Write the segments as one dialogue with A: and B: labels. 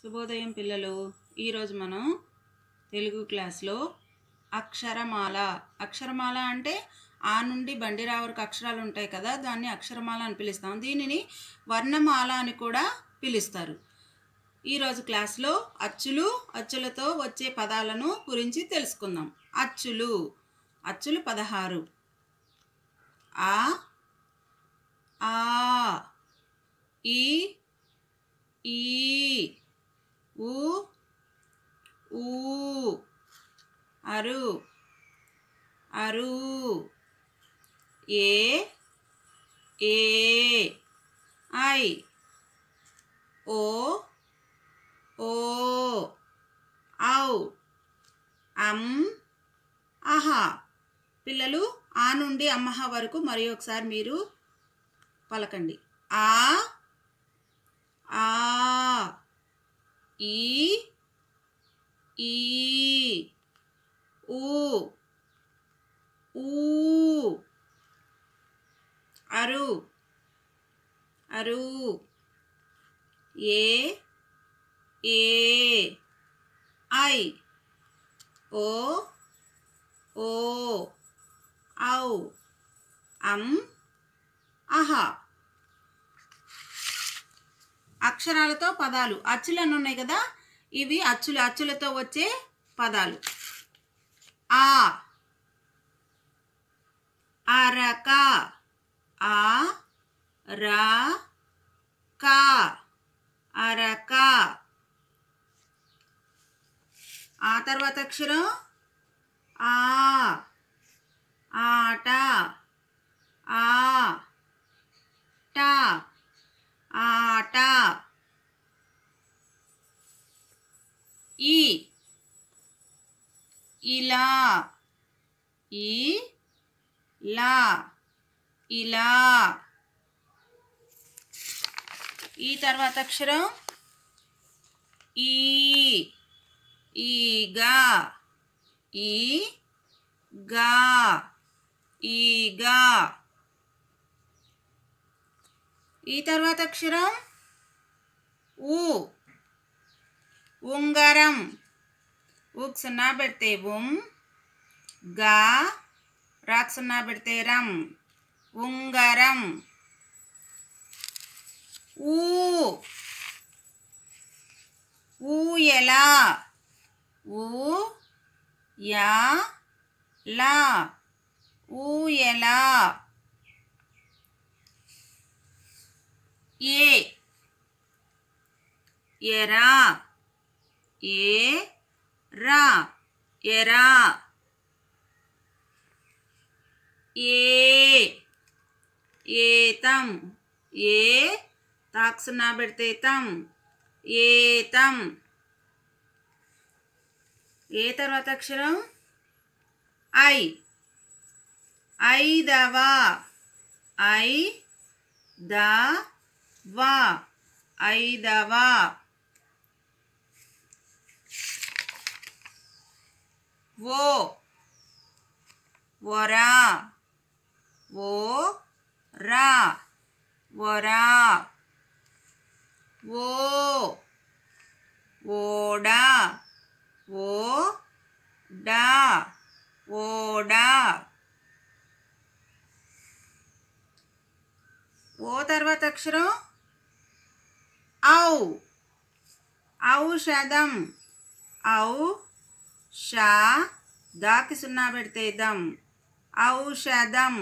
A: శుభోదయం పిల్లలు ఈరోజు మనం తెలుగు క్లాస్లో అక్షరమాల అక్షరమాల అంటే ఆ నుండి బండిరా వరకు అక్షరాలు ఉంటాయి కదా దాన్ని అక్షరమాల అని పిలుస్తాం దీనిని వర్ణమాల అని కూడా పిలుస్తారు ఈరోజు క్లాస్లో అచ్చులు అచ్చులతో వచ్చే పదాలను గురించి తెలుసుకుందాం అచ్చులు అచ్చులు పదహారు ఆ ఆ ఈ ఈ ఉ ఊ అరు అరు ఏ ఏ ఐ ఓ ఓ ఔ అం అహ పిల్లలు ఆ నుండి అమ్మహ వరకు మరి ఒకసారి మీరు పలకండి ఆ ఆ ఈ ఈ ఊ ఊ అరు అరు ఏ ఏ ఐ ఓ ఓ ఔ అం అహ అక్షరాలతో పదాలు అచ్చులను ఉన్నాయి కదా ఇవి అచ్చులు అచ్చులతో వచ్చే పదాలు ఆ అరక ఆ రా కా అరక ఆ తర్వాత అక్షరం ఆ ఆట ఆ టా ఆట ఈ ఇలా ఈ లా ఇలా ఈ తర్వాత అక్షరం ఈ ఈగా ఈ గా ఈగా ఈ తర్వాత అక్షరం ఊ ఉంగరం ఊక్ సున్నా పెడితే ఉం గా రాక్ సున్నా పెడితే రం ఉంగరం ఊ ఊయల ఊ యా లా ఊయల ఏ ఎరా ఏ రా ఎరా ఏ ఏతం ఏ తాక్సున్నా పెడితే తం ఏతం ఏ తర్వాత అక్షరం ఐ ఐదవా ఐ ద వ ఐదవ ఓ ఒరా ఓ రా వరా ఓ ఓడా ఓ డా ఓడా ఓ తర్వాత అక్షరం औषधम औ शा दा की सुनना पड़ते दम औषधम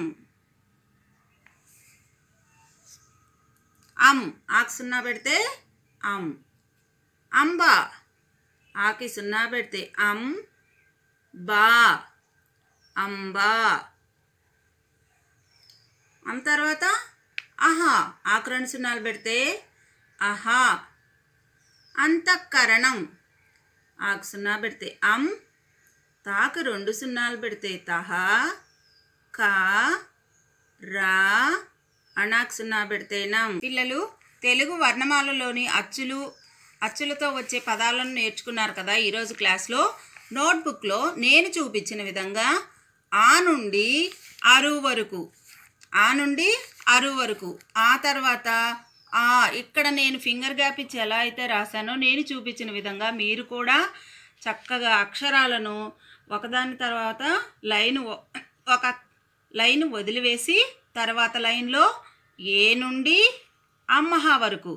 A: అమ్ ఆకి సున్నా పెడితే అమ్ అంబ ఆకి సున్నా పెడితే అమ్ బా అంబా అమ్ తర్వాత అహా ఆకు రెండు సున్నాలు పెడితే అహా అంతఃకరణం ఆకు సున్నా పెడితే అం తాకు రెండు సున్నాలు పెడితే తహ కా రా అనాకు సున్నా పెడితే నం పిల్లలు తెలుగు వర్ణమాలలోని అచ్చులు అచ్చులతో వచ్చే పదాలను నేర్చుకున్నారు కదా ఈరోజు క్లాస్లో నోట్బుక్లో నేను చూపించిన విధంగా ఆ నుండి అరువు వరకు ఆ నుండి అరువు వరకు ఆ తర్వాత ఇక్కడ నేను ఫింగర్ గ్యాప్ ఇచ్చి ఎలా అయితే రాశానో నేను చూపించిన విధంగా మీరు కూడా చక్కగా అక్షరాలను ఒకదాని తర్వాత లైన్ ఒక లైన్ వదిలివేసి తర్వాత లైన్లో ఏ నుండి అమ్మహా వరకు